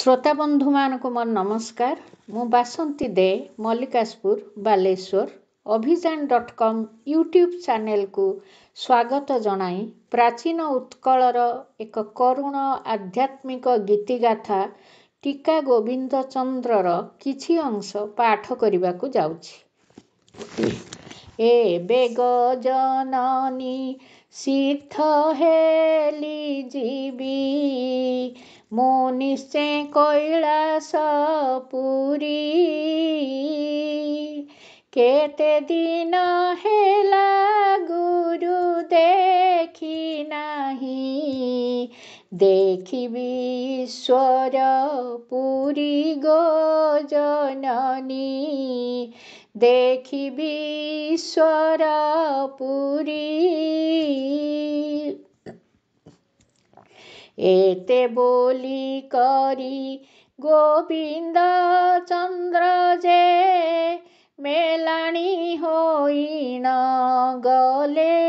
ଶ୍ରୋତାବନ୍ଧୁମାନଙ୍କୁ ମୋର ନମସ୍କାର ମୁଁ ବାସନ୍ତୀ ଦେ ମଲ୍ଲିକାଶପୁର ବାଲେଶ୍ୱର ଅଭିଯାନ ଡଟ୍ କମ୍ ୟୁଟ୍ୟୁବ୍ ଚ୍ୟାନେଲ୍କୁ ସ୍ୱାଗତ ଜଣାଇ ପ୍ରାଚୀନ ଉତ୍କଳର ଏକ କରୁଣ ଆଧ୍ୟାତ୍ମିକ ଗୀତିଗାଥା ଟିକା ଗୋବିନ୍ଦ ଚନ୍ଦ୍ରର କିଛି ଅଂଶ ପାଠ କରିବାକୁ ଯାଉଛି ଏ ବେଗ ଜନନୀ ସିଦ୍ଧ ହେଲି ଯିବି ମୁଁ ନିଶ୍ଚେ କୈଳାସ ପୁରୀ କେତେ ଦିନ ହେଲା ଗୁରୁ ଦେଖି ନାହିଁ ଦେଖିବି ଈଶ୍ୱର ପୁରୀ ଗୋଜନନୀ ଦେଖିବି ଈଶ୍ୱର ପୁରୀ এতে বলি করি গোবিন্দ চন্দ্র যে মেলাণী হইণ গলে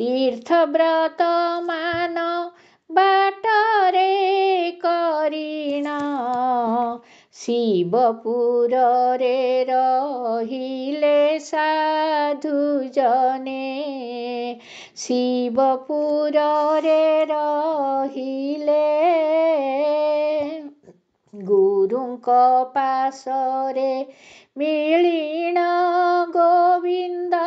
ତୀର୍ଥବ୍ରତ ମାନ ବାଟରେ କରିଣ ଶିବପୁରରେ ରହିଲେ ସାଧୁ ଜନେ শিৱপুৰৰে ৰহিলে গুৰুঙ্ক পাছৰে মিলিণ গোবিন্দ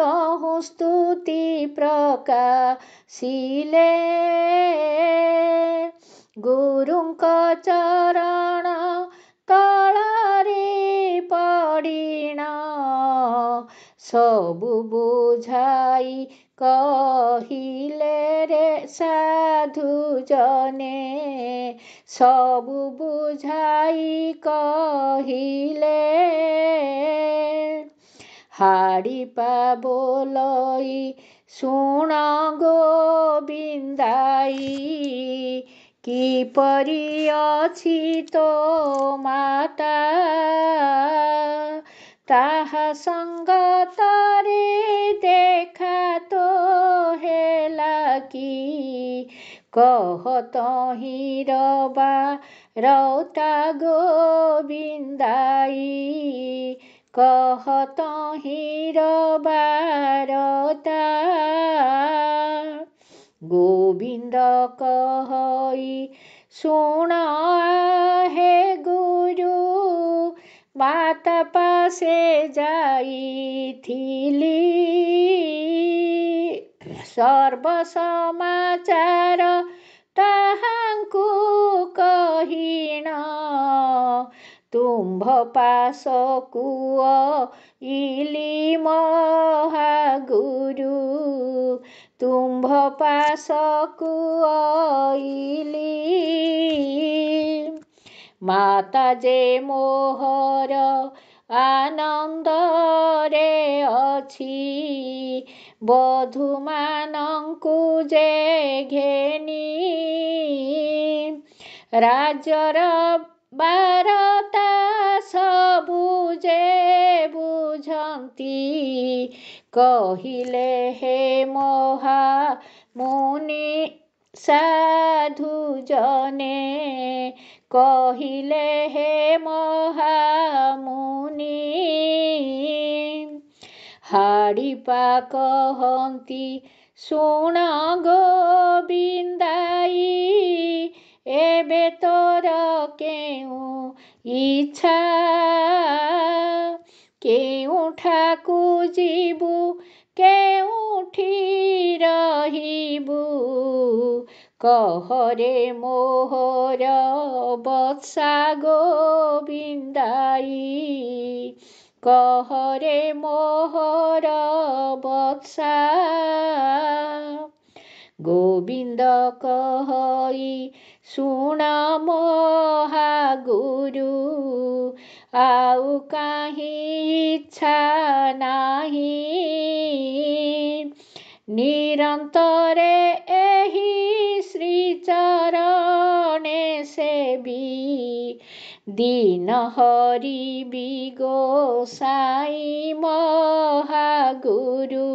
তহ স্তুতি প্ৰকাশিলে গুৰুক চৰ সবু বুঝাই কহিলে রে সাধু জনে সবু বুঝাই কহিলে হাড়ি পাবলই শুণ গোবিন্দাই কিপরি অছি তো মাতা তাহা সঙ্গতরে দেখা তো হেলা কি কহ তহিরবা রৌতা গোবিন্দাই কহ তহিরবা রৌতা গোবিন্দ কহই শুণ ମାତ ପାସେ ଯାଇଥିଲି ସର୍ବସମାଚାର ତାହାଙ୍କୁ କହିଣ ତୁମ୍ଭ ପାସ କୁଅ ଇଲି ମହାଗୁରୁ ତୁମ୍ଭ ପାସ କୁଅ ଇଲି মাতা যে মোহর ଆନନ୍ଦରେ ଅଛି ବଧୁମାନଙ୍କୁ ଯେ ଘେନି ରାଜର ବାରତା ସବୁ ଯେ ବୁଝନ୍ତି କହିଲେ ହେ ମହା ମୁନି ସାଧୁ ଜନେ কহিলে হে মহামুনি হাড়ি পাক হন্তি শুণ গোবিন্দাই এবে তোর কেউ ইচ্ছা কেউ ঠাকু জীবু কেউঠি রহিবু কহরে মোহর বৎসা গোবিন্দাই কহরে মোহর বৎসা গোবিন্দ কহই শুণ মহাগুরু ଆଉ କାହିଁ ଇଚ୍ଛା ନାହିଁ ନିରନ୍ତରେ সেবি দিন হরিবি গো সাই মহাগুরু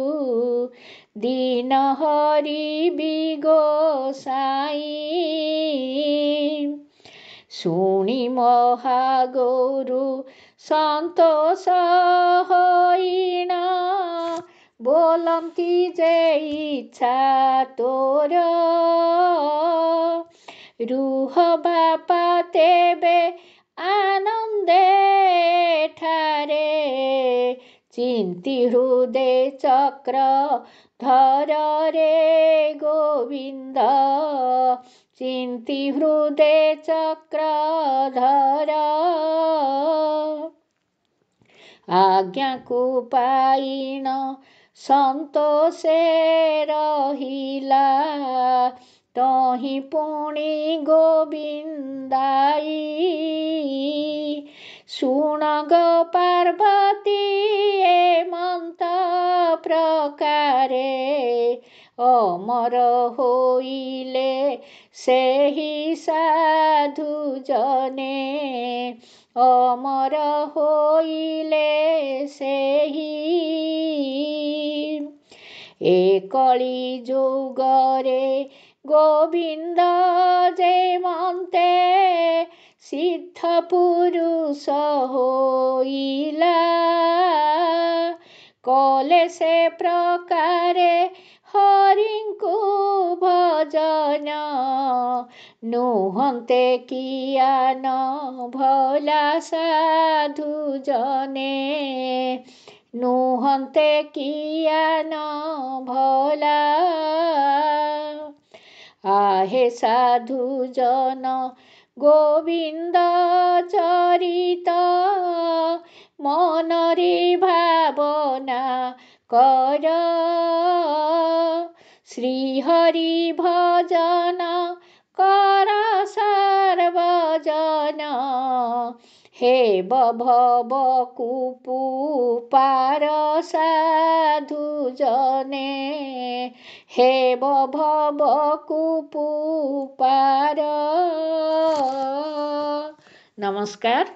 দিন হরিবি গো সাই শুনি মহাগৌরু সন্তোষ হইনা বলন্তি যে ইচ্ছা তোর ରୁହ ବାପା ତେବେ ଆନନ୍ଦେ ଠାରେ ଚିନ୍ତି ହୃଦେ ଚକ୍ର ଧରରେ ଗୋବିନ୍ଦ ଚିନ୍ତି ହୃଦେ ଚକ୍ର ଧର ଆଜ୍ଞାକୁ ପାଇଣ ସନ୍ତୋଷେ ରହିଲା ତହି ପୁଣି ଗୋବିନ୍ଦାଇ ଶୁଣ ଗ ପାର୍ବତୀ ଏ ମନ୍ତ ପ୍ରକାରେ ଅମର ହୋଇଲେ ସେହି ସାଧୁ ଜନେ ଅମର ହୋଇଲେ ସେହି ଏ କଳି ଯୋଗରେ গোবিন্দ যে মন্তে সিদ্ধ পুরুষ হইলা কলে সে প্রকারে হরিঙ্কু ভজন নুহন্তে কিয়ান ভোলা সাধু জনে নুহন্তে কিয়ান ভোলা আহে সাধু জন গোবিন্দ চৰিত মনৰে ভাৱনা কৰ শ্ৰীহৰি ভজন কৰ সৰ্বজন হে বভব কুপু পাৰ সাধু হে ভৱ কুপুপাৰ নমস্কাৰ